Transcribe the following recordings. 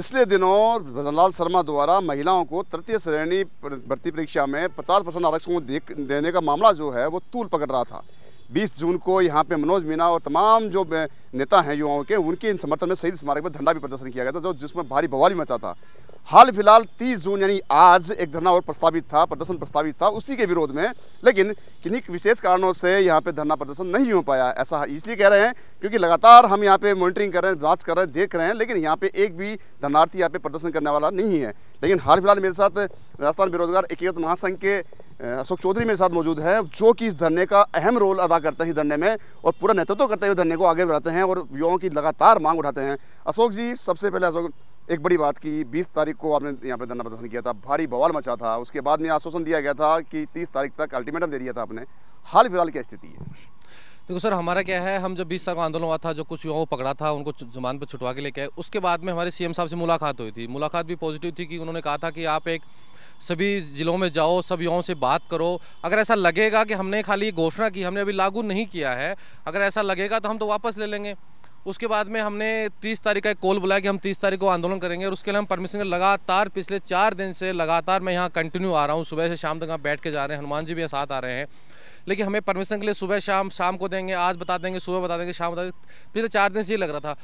पिछले दिनों भजनलाल शर्मा द्वारा महिलाओं को तृतीय श्रेणी भर्ती परीक्षा में 50 परसेंट आरक्षण को दे, देने का मामला जो है वो तूल पकड़ रहा था 20 जून को यहाँ पे मनोज मीना और तमाम जो नेता हैं युवाओं के उनके इन समर्थन में शहीद स्मारक पर धंडा भी प्रदर्शन किया गया था जो जिसमें भारी बवाल मचा था हाल फिलहाल 30 जून यानी आज एक धरना और प्रस्तावित था प्रदर्शन प्रस्तावित था उसी के विरोध में लेकिन किन्हीं विशेष कारणों से यहाँ पे धरना प्रदर्शन नहीं हो पाया ऐसा इसलिए कह रहे हैं क्योंकि लगातार हम यहाँ पे मॉनिटरिंग कर रहे हैं जाँच कर रहे हैं देख रहे हैं लेकिन यहाँ पे एक भी धरनार्थी यहाँ पे प्रदर्शन करने वाला नहीं है लेकिन हाल फिलहाल मेरे साथ राजस्थान बेरोजगार एकीकृत महासंघ के अशोक चौधरी मेरे साथ मौजूद है जो कि इस धरने का अहम रोल अदा करते हैं इस धरने में और पूरा नेतृत्व करते हुए धरने को आगे बढ़ाते हैं और युवाओं की लगातार मांग उठाते हैं अशोक जी सबसे पहले अशोक एक बड़ी बात की बीस तारीख को आपने यहाँ पे धरना प्रदर्शन किया था भारी बवाल मचा था उसके बाद में आश्वासन दिया गया था कि तीस तारीख तक अल्टीमेटम दे दिया था आपने हाल फिलहाल क्या स्थिति है देखो सर हमारा क्या है हम जब बीस साल का आंदोलन हुआ था जो कुछ युवाओं को पकड़ा था उनको जुमान पर छुटवा के लेके आए उसके बाद में हमारे सीएम साहब से मुलाकात हुई थी मुलाकात भी पॉजिटिव थी कि उन्होंने कहा था कि आप एक सभी ज़िलों में जाओ सब युवाओं से बात करो अगर ऐसा लगेगा कि हमने खाली घोषणा की हमने अभी लागू नहीं किया है अगर ऐसा लगेगा तो हम तो वापस ले लेंगे उसके बाद में हमने 30 तारीख का एक कॉल बुलाया कि हम 30 तारीख को आंदोलन करेंगे और उसके लिए हम परमिशन लगातार पिछले चार दिन से लगातार मैं यहाँ कंटिन्यू आ रहा हूँ सुबह से शाम तक यहाँ बैठ के जा रहे हैं हनुमान जी भी साथ आ रहे हैं लेकिन हमें परमिशन के लिए सुबह शाम शाम को देंगे आज बता देंगे सुबह बता देंगे शाम बता देंगे पिछले चार दिन से ये लग रहा था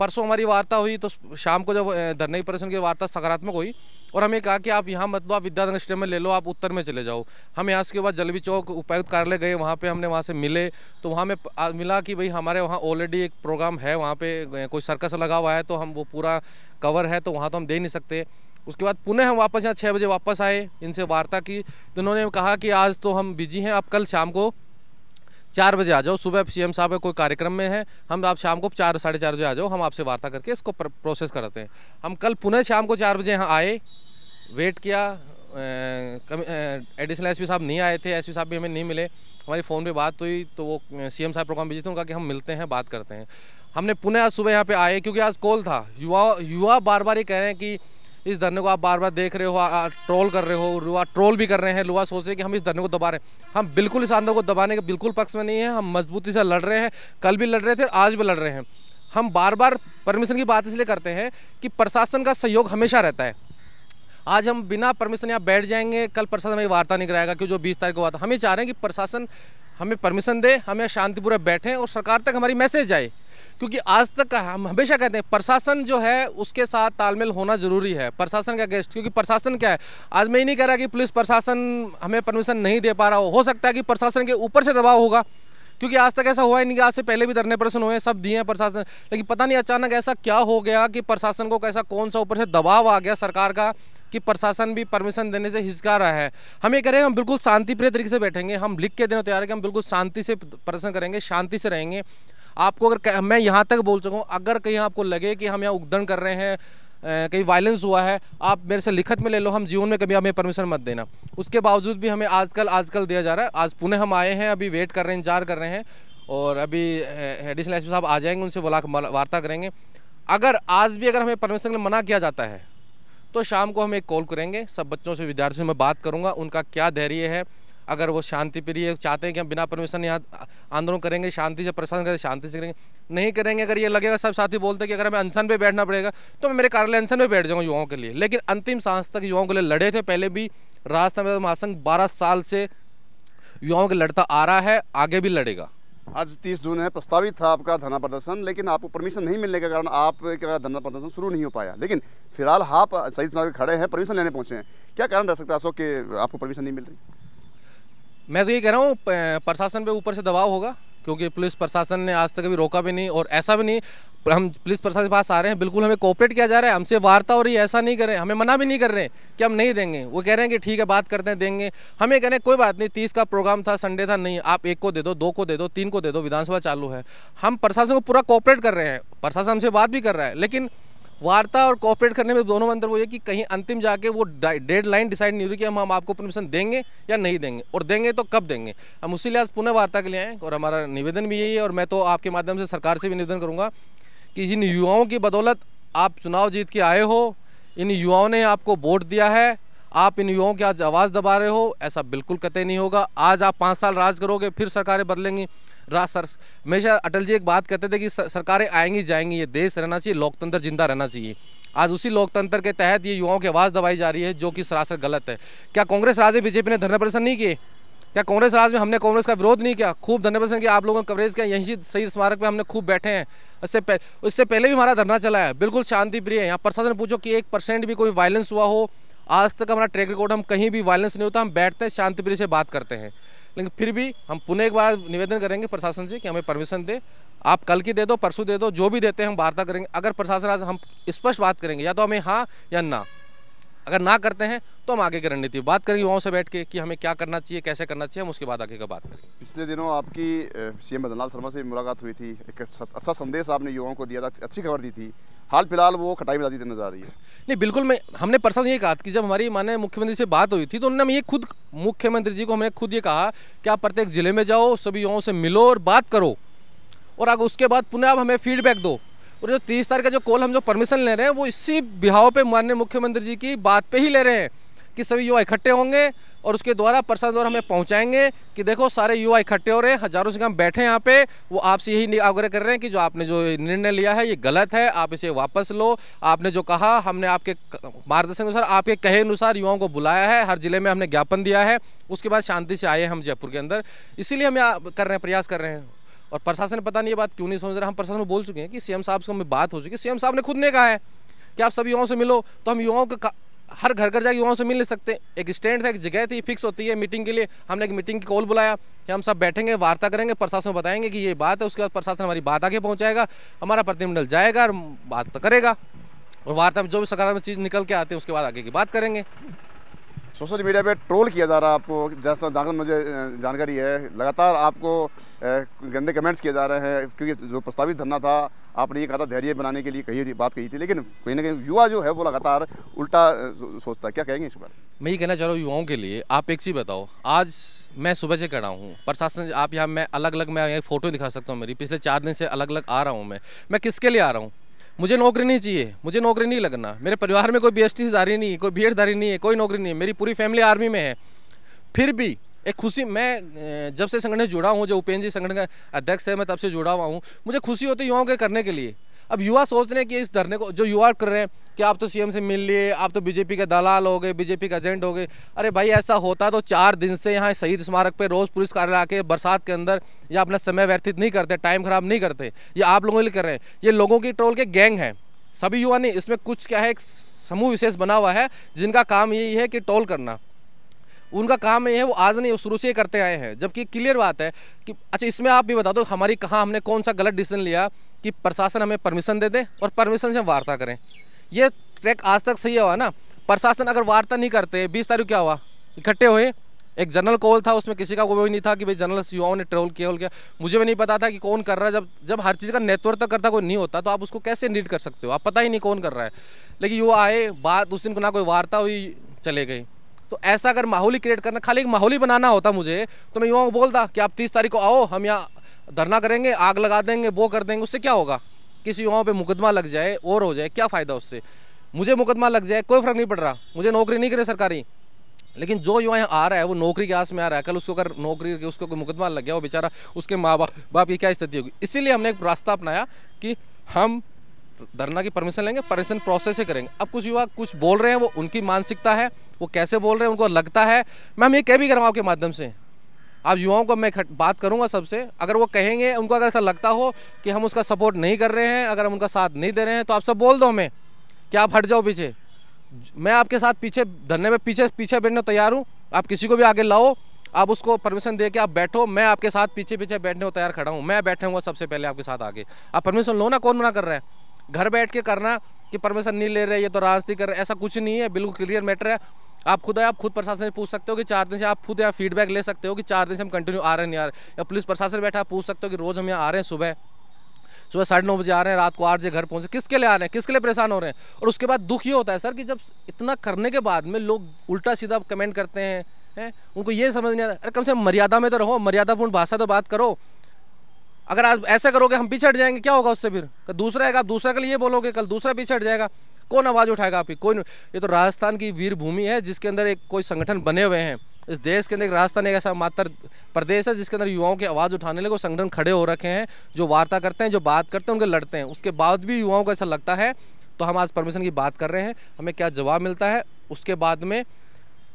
परसों हमारी वार्ता हुई तो शाम को जब धरने की की वार्ता सकारात्मक हुई और हमें कहा कि आप यहाँ मतलब आप विद्याधन स्टेडियम में ले लो आप उत्तर में चले जाओ हम यहाँ के बाद जलवी चौक उपायुक्त कार्यालय गए वहाँ पर हमने वहाँ से मिले तो वहाँ में मिला कि भाई हमारे वहाँ ऑलरेडी एक प्रोग्राम है वहाँ पर कोई सर्कस लगा हुआ है तो हम वो पूरा कवर है तो वहाँ तो हम दे नहीं सकते उसके बाद पुनः हम वापस यहाँ छः बजे वापस आए इनसे वार्ता की तो उन्होंने कहा कि आज तो हम बिजी हैं आप कल शाम को चार बजे आ जाओ सुबह सीएम साहब का कोई कार्यक्रम में है हम आप शाम को चार साढ़े चार बजे आ जाओ हम आपसे वार्ता करके इसको प्रोसेस कराते हैं हम कल पुनः शाम को चार बजे यहाँ आए वेट किया एडिशनल एसपी साहब नहीं आए थे एसपी साहब भी हमें नहीं मिले हमारी फ़ोन पे बात हुई तो वो सीएम साहब प्रोग्राम भेजे थे उनका कि हम मिलते हैं बात करते हैं हमने पुनः आज सुबह यहाँ पे आए क्योंकि आज कॉल था युवा युवा बार बार ये कह रहे हैं कि इस धरने को आप बार बार देख रहे हो आ, ट्रोल कर रहे हो युवा ट्रोल भी कर रहे हैं युवा सोच रहे हैं कि हम इस धरने को दबा रहे हैं हम बिल्कुल इस आंदोलन को दबाने के बिल्कुल पक्ष में नहीं है हम मजबूती से लड़ रहे हैं कल भी लड़ रहे थे आज भी लड़ रहे हैं हम बार बार परमिशन की बात इसलिए करते हैं कि प्रशासन का सहयोग हमेशा रहता है आज हम बिना परमिशन यहाँ बैठ जाएंगे कल प्रशासन हमें वार्ता नहीं कराएगा क्योंकि जो बीस तारीख को हुआ था हमें चाह रहे हैं कि प्रशासन हमें परमिशन दे हमें शांतिपूर्वक बैठें और सरकार तक हमारी मैसेज जाए क्योंकि आज तक हम हमेशा कहते हैं प्रशासन जो है उसके साथ तालमेल होना जरूरी है प्रशासन का गेस्ट क्योंकि प्रशासन क्या है आज मैं ही नहीं कह रहा कि पुलिस प्रशासन हमें परमिशन नहीं दे पा रहा हो हो सकता है कि प्रशासन के ऊपर से दबाव होगा क्योंकि आज तक ऐसा हुआ ही नहीं कि आज से पहले भी धरने प्रश्न हुए हैं सब दिए हैं प्रशासन लेकिन पता नहीं अचानक ऐसा क्या हो गया कि प्रशासन को कैसा कौन सा ऊपर से दबाव आ गया सरकार का कि प्रशासन भी परमिशन देने से हिचका रहा है हम ये करेंगे हम बिल्कुल शांतिप्रिय तरीके से बैठेंगे हम लिख के देना तैयार है कि हम बिल्कुल शांति से प्रदर्शन करेंगे शांति से रहेंगे आपको अगर मैं यहाँ तक बोल सकूँ अगर कहीं आपको लगे कि हम यहाँ उद्धन कर रहे हैं कहीं वायलेंस हुआ है आप मेरे से लिखत में ले लो हम जीवन में कभी हमें परमिशन मत देना उसके बावजूद भी हमें आजकल आजकल दिया जा रहा है आज पुणे हम आए हैं अभी वेट कर रहे हैं इंतजार कर रहे हैं और अभी एडिशनल एस साहब आ जाएंगे उनसे वार्ता करेंगे अगर आज भी अगर हमें परमिशन मना किया जाता है तो शाम को हम एक कॉल करेंगे सब बच्चों से विद्यार्थियों में बात करूँगा उनका क्या धैर्य है अगर वो शांति प्रिय चाहते हैं कि हम बिना परमिशन यहाँ आंदोलन करेंगे शांति से प्रशासन करेंगे शांति से करेंगे नहीं करेंगे अगर ये लगेगा सब साथी बोलते हैं कि अगर हमें अनशन पे बैठना पड़ेगा तो मैं मेरे कार्यालय अनशन पे बैठ जाऊँगा युवाओं के लिए लेकिन अंतिम सांस तक युवाओं के लिए लड़े थे पहले भी राजस्थान महासंघ बारह साल से युवाओं के लड़ता आ रहा है आगे भी लड़ेगा आज 30 जून है प्रस्तावित था आपका धरना प्रदर्शन लेकिन आपको परमिशन नहीं मिलने के कारण आपका धरना प्रदर्शन शुरू नहीं हो पाया लेकिन फिलहाल आप सही समय खड़े हैं परमिशन लेने पहुंचे हैं क्या कारण रह सकता है अशोक कि आपको परमिशन नहीं मिल रही मैं तो ये कह रहा हूँ प्रशासन पे ऊपर से दबाव होगा क्योंकि पुलिस प्रशासन ने आज तक अभी रोका भी नहीं और ऐसा भी नहीं हम पुलिस प्रशासन के पास आ रहे हैं बिल्कुल हमें कोऑपरेट किया जा रहा है हमसे वार्ता हो रही है ऐसा नहीं कर रहे हमें मना भी नहीं कर रहे हैं कि हम नहीं देंगे वो कह रहे हैं कि ठीक है बात करते हैं देंगे हमें कह रहे हैं कोई बात नहीं तीस का प्रोग्राम था संडे था नहीं आप एक को दे दो दो को दे दो तीन को दे दो विधानसभा चालू है हम प्रशासन को पूरा कोऑपरेट कर रहे हैं प्रशासन हमसे बात भी कर रहा है लेकिन वार्ता और कॉपरेट करने में दोनों अंदर वो है कि कहीं अंतिम जाके वो डेड लाइन डिसाइड नहीं हुई कि हम हम आपको परमिशन देंगे या नहीं देंगे और देंगे तो कब देंगे हम उसी लिहाज पुनः वार्ता के लिए आएँ और हमारा निवेदन भी यही है और मैं तो आपके माध्यम से सरकार से भी निवेदन करूँगा कि जिन युवाओं की बदौलत आप चुनाव जीत के आए हो इन युवाओं ने आपको वोट दिया है आप इन युवाओं की आज आवाज़ दबा रहे हो ऐसा बिल्कुल कतई नहीं होगा आज आप पाँच साल राज करोगे फिर सरकारें बदलेंगी रहा सर हमेशा अटल जी एक बात कहते थे कि सरकारें आएंगी जाएंगी ये देश रहना चाहिए लोकतंत्र जिंदा रहना चाहिए आज उसी लोकतंत्र के तहत ये युवाओं की आवाज़ दबाई जा रही है जो कि सरासर गलत है क्या कांग्रेस राज में बीजेपी ने धरना प्रदर्शन नहीं किए क्या कांग्रेस राज में हमने कांग्रेस का विरोध नहीं किया खूब धरना प्रदर्शन किया आप लोगों ने कवरेज किया यहीं सही स्मारक में हमने खूब बैठे हैं इससे पह, उससे पहले भी हमारा धरना चला है बिल्कुल शांति प्रिय है यहाँ प्रशासन पूछो कि एक परसेंट भी कोई वायलेंस हुआ हो आज तक हमारा ट्रैक रिकॉर्ड हम कहीं भी वायलेंस नहीं होता हम बैठते हैं शांतिप्रिय से बात करते हैं लेकिन फिर भी हम पुनः एक बार निवेदन करेंगे प्रशासन से कि हमें परमिशन दे आप कल की दे दो परसों दे दो जो भी देते हैं हम वार्ता करेंगे अगर प्रशासन आज हम स्पष्ट बात करेंगे या तो हमें हाँ या ना अगर ना करते हैं तो हम आगे की रणनीति बात करेंगे युवाओं से बैठ के कि हमें क्या करना चाहिए कैसे करना चाहिए हम उसके बाद आगे का बात करेंगे पिछले दिनों आपकी सीएम बदनलाल शर्मा से मुलाकात हुई थी एक अच्छा, अच्छा संदेश आपने युवाओं को दिया था अच्छी खबर दी थी हाल फिलहाल वो खटाई में जाती नजर आ रही है नहीं बिल्कुल मैं हमने परसों ये कहा कि जब हमारी माने मुख्यमंत्री से बात हुई थी तो उन्होंने ये खुद मुख्यमंत्री जी को हमने खुद ये कहा कि आप प्रत्येक जिले में जाओ सभी युवाओं से मिलो और बात करो और अगर उसके बाद पुनः आप हमें फीडबैक दो और जो तीस तारीख का जो कॉल हम जो परमिशन ले रहे हैं वो इसी बिहाव पे माननीय मुख्यमंत्री जी की बात पे ही ले रहे हैं कि सभी युवा इकट्ठे होंगे और उसके द्वारा प्रशासन द्वारा हमें पहुंचाएंगे कि देखो सारे युवा इकट्ठे हो रहे हैं हजारों से हम बैठे हैं यहाँ पे वो आपसे यही आग्रह कर रहे हैं कि जो आपने जो निर्णय लिया है ये गलत है आप इसे वापस लो आपने जो कहा हमने आपके मार्गदर्शन अनुसार आपके कहे अनुसार युवाओं को बुलाया है हर जिले में हमने ज्ञापन दिया है उसके बाद शांति से आए हैं हम जयपुर के अंदर इसीलिए हम कर रहे हैं प्रयास कर रहे हैं और प्रशासन ने पता नहीं ये बात क्यों नहीं समझ रहा हम प्रशासन में बोल चुके हैं कि सीएम साहब से हमें बात हो चुकी है सीएम साहब ने खुद ने कहा है कि आप सभी युवाओं से मिलो तो हम युवाओं के हर घर घर जाकर युवाओं से मिल नहीं सकते एक स्टैंड था एक जगह थी फिक्स होती है मीटिंग के लिए हमने एक मीटिंग की कॉल बुलाया कि हम सब बैठेंगे वार्ता करेंगे प्रशासन को बताएंगे कि ये बात है उसके बाद प्रशासन हमारी बात आगे पहुँचाएगा हमारा प्रतिनिधिमंडल जाएगा और बात तो करेगा और वार्ता में जो भी सकारात्मक चीज़ निकल के आते हैं उसके बाद आगे की बात करेंगे सोशल मीडिया पे ट्रोल किया जा रहा है आपको जैसा जहाँ मुझे जानकारी है लगातार आपको गंदे कमेंट्स किए जा रहे हैं क्योंकि जो प्रस्तावित धरना था आपने ये कहा था धैर्य बनाने के लिए कही थी बात कही थी लेकिन कहीं ना कहीं युवा जो है वो लगातार उल्टा सोचता है क्या कहेंगे इस बार मैं ये कहना चाह रहा हूँ युवाओं के लिए आप एक चीज़ बताओ आज मैं सुबह से खड़ा हूँ प्रशासन आप यहाँ मैं अलग अलग मैं यहाँ फोटो दिखा सकता हूँ मेरी पिछले चार दिन से अलग अलग आ रहा हूँ मैं मैं किसके लिए आ रहा हूँ मुझे नौकरी नहीं चाहिए मुझे नौकरी नहीं लगना मेरे परिवार में कोई बी एस टी नहीं है कोई बी नहीं है कोई नौकरी नहीं है मेरी पूरी फैमिली आर्मी में है फिर भी एक खुशी मैं जब से संगठन जुड़ा हूँ जो उपेंद्र जी संगठन का अध्यक्ष है मैं तब से जुड़ा हुआ हूँ मुझे खुशी होती है युवाओं के करने के लिए अब युवा सोच रहे हैं कि इस धरने को जो युवा कर रहे हैं कि आप तो सीएम से मिल लिए आप तो बीजेपी के दलाल हो गए बीजेपी के एजेंट हो गए अरे भाई ऐसा होता तो चार दिन से यहाँ शहीद स्मारक पे रोज़ पुलिस कार्यालय आके बरसात के अंदर या अपना समय व्यतीत नहीं करते टाइम खराब नहीं करते ये आप लोगों के लिए कर रहे हैं ये लोगों की ट्रोल के गैंग हैं सभी युवा नहीं इसमें कुछ क्या है एक समूह विशेष बना हुआ है जिनका काम यही है कि टोल करना उनका काम ये है वो आज नहीं वो शुरू से ही करते आए हैं जबकि क्लियर बात है कि अच्छा इसमें आप भी बता दो हमारी कहाँ हमने कौन सा गलत डिसीजन लिया कि प्रशासन हमें परमिशन दे दे और परमिशन से हम वार्ता करें ये ट्रैक आज तक सही हुआ ना प्रशासन अगर वार्ता नहीं करते बीस तारीख क्या हुआ इकट्ठे हुए एक जनरल कॉल था उसमें किसी का कोई नहीं था कि भाई जनरल युवाओं ने ट्रोल किया किया मुझे भी नहीं पता था कि कौन कर रहा है जब जब हर चीज़ का नेतृत्व करता कोई नहीं होता तो आप उसको कैसे नीड कर सकते हो आप पता ही नहीं कौन कर रहा है लेकिन युवा आए बात उस दिन को ना कोई वार्ता हुई चले गई तो ऐसा अगर माहौल ही क्रिएट करना खाली एक माहौल ही बनाना होता मुझे तो मैं युवाओं को बोलता कि आप तीस तारीख को आओ हम यहाँ धरना करेंगे आग लगा देंगे वो कर देंगे उससे क्या होगा किसी युवाओं पर मुकदमा लग जाए और हो जाए क्या फ़ायदा उससे मुझे मुकदमा लग जाए कोई फ़र्क नहीं पड़ रहा मुझे नौकरी नहीं करे सरकारी लेकिन जो युवा यहाँ आ रहा है वो नौकरी के आस में आ रहा है कल उसको अगर नौकरी उसको कोई मुकदमा लग गया वो बेचारा उसके माँ बाप बाप की क्या स्थिति होगी इसीलिए हमने एक रास्ता अपनाया कि हम धरना की परमिशन लेंगे परमिशन प्रोसेस से करेंगे अब कुछ युवा कुछ बोल रहे हैं वो उनकी मानसिकता है वो कैसे बोल रहे हैं उनको लगता है मैं हम ये कह भी कर रहा हूँ आपके माध्यम से आप युवाओं को मैं बात करूंगा सबसे अगर वो कहेंगे उनको अगर ऐसा लगता हो कि हम उसका सपोर्ट नहीं कर रहे हैं अगर हम उनका साथ नहीं दे रहे हैं तो आप सब बोल दो हमें कि आप हट जाओ पीछे मैं आपके साथ पीछे धरने में पीछे पीछे बैठने तैयार हूँ आप किसी को भी आगे लाओ आप उसको परमिशन दे के आप बैठो मैं आपके साथ पीछे पीछे बैठने को तैयार खड़ा हूँ मैं बैठे हुआ सबसे पहले आपके साथ आगे आप परमिशन लो ना कौन मना कर रहा है घर बैठ के करना कि परमिशन नहीं ले रहे ये तो राजनीति कर रहे ऐसा कुछ नहीं है बिल्कुल क्लियर मैटर है आप खुद आए आप खुद प्रशासन से पूछ सकते हो कि चार दिन से आप खुद यहाँ फीडबैक ले सकते हो कि चार दिन से हम कंटिन्यू आ रहे हैं नहीं आ रहे या पुलिस प्रशासन बैठा आप पूछ सकते हो कि रोज़ हम यहाँ आ रहे हैं सुबह सुबह साढ़े नौ बजे आ रहे हैं रात को आठ बजे घर पहुँचे किसके लिए आ रहे हैं किसके लिए परेशान हो रहे हैं और उसके बाद दुख ये होता है सर कि जब इतना करने के बाद में लोग उल्टा सीधा कमेंट करते हैं हैं उनको ये समझ नहीं आता अरे कम से कम मर्यादा में तो रहो मर्यादापूर्ण भाषा तो बात करो अगर आज ऐसा करोगे हम पीछे हट जाएंगे क्या होगा उससे फिर कल दूसरा आएगा आप दूसरा के लिए बोलोगे कल दूसरा पीछे हट जाएगा कौन आवाज़ उठाएगा आपकी कोई ये तो राजस्थान की वीर भूमि है जिसके अंदर एक कोई संगठन बने हुए हैं इस देश के अंदर राजस्थान एक ऐसा मात्र प्रदेश है जिसके अंदर युवाओं की आवाज़ उठाने लगे संगठन खड़े हो रखे हैं जो वार्ता करते हैं जो बात करते हैं उनके लड़ते हैं उसके बाद भी युवाओं को ऐसा लगता है तो हम आज परमिशन की बात कर रहे हैं हमें क्या जवाब मिलता है उसके बाद में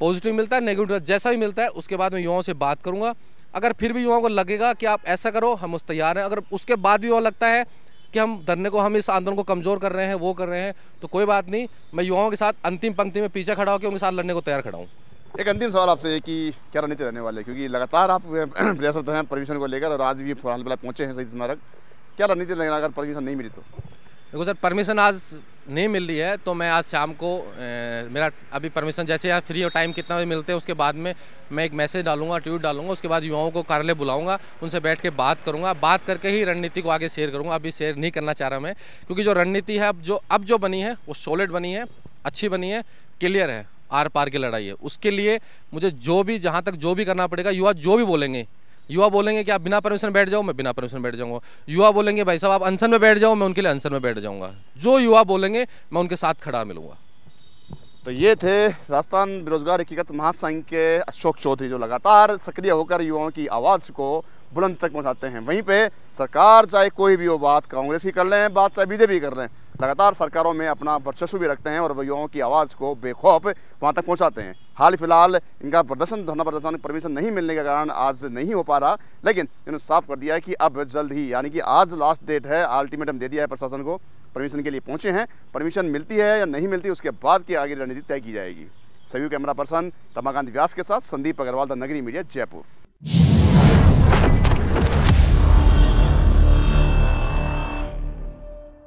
पॉजिटिव मिलता है नेगेटिव जैसा भी मिलता है उसके बाद में युवाओं से बात करूँगा अगर फिर भी युवाओं को लगेगा कि आप ऐसा करो हम उस तैयार हैं अगर उसके बाद भी युवा लगता है कि हम धरने को हम इस आंदोलन को कमज़ोर कर रहे हैं वो कर रहे हैं तो कोई बात नहीं मैं युवाओं के साथ अंतिम पंक्ति में पीछे खड़ा होकर उनके साथ लड़ने को तैयार खड़ा हूँ एक अंतिम सवाल आपसे कि क्या रणनीति रहने वाले क्योंकि लगातार आप प्रयासरत हैं परमिशन को लेकर और आज भी फिलहाल पहुँचे हैं सही स्मारक क्या रणनीति अगर परमिशन नहीं मिली तो देखो सर परमिशन आज नहीं मिल रही है तो मैं आज शाम को ए, मेरा अभी परमिशन जैसे यहाँ फ्री और टाइम कितना बजे मिलते हैं उसके बाद में मैं एक मैसेज डालूंगा ट्वीट डालूंगा उसके बाद युवाओं को कार्यालय बुलाऊंगा उनसे बैठ के बात करूंगा बात करके ही रणनीति को आगे शेयर करूंगा अभी शेयर नहीं करना चाह रहा मैं क्योंकि जो रणनीति है अब जो अब जो बनी है वो सॉलिड बनी है अच्छी बनी है क्लियर है आर पार की लड़ाई है उसके लिए मुझे जो भी जहाँ तक जो भी करना पड़ेगा युवा जो भी बोलेंगे युवा बोलेंगे कि आप बिना परमिशन बैठ जाओ मैं बिना परमिशन बैठ जाऊंगा युवा बोलेंगे भाई साहब आप अनसन में बैठ जाओ मैं उनके लिए अनसन में बैठ जाऊंगा जो युवा बोलेंगे मैं उनके साथ खड़ा मिलूंगा तो ये थे राजस्थान बेरोजगार हकीकत महासंघ के अशोक चौधरी जो लगातार सक्रिय होकर युवाओं की आवाज़ को बुलंद तक पहुंचाते हैं वहीं पे सरकार चाहे कोई भी वो बात कांग्रेस की कर रहे हैं बात चाहे बीजेपी कर रहे हैं लगातार सरकारों में अपना वर्चस्व भी रखते हैं और युवाओं की आवाज़ को बेखौफ वहाँ तक पहुँचाते हैं हाल फिलहाल इनका प्रदर्शन धरना प्रदर्शन परमिशन नहीं मिलने के कारण आज नहीं हो पा रहा लेकिन इन्होंने साफ कर दिया है कि अब जल्द ही यानी कि आज लास्ट डेट है अल्टीमेटम दे दिया है प्रशासन को परमिशन के लिए पहुँचे हैं परमिशन मिलती है या नहीं मिलती उसके बाद की आगे रणनीति तय की जाएगी सभी कैमरा पर्सन रमाकांत व्यास के साथ संदीप अग्रवाल द नगरी मीडिया जयपुर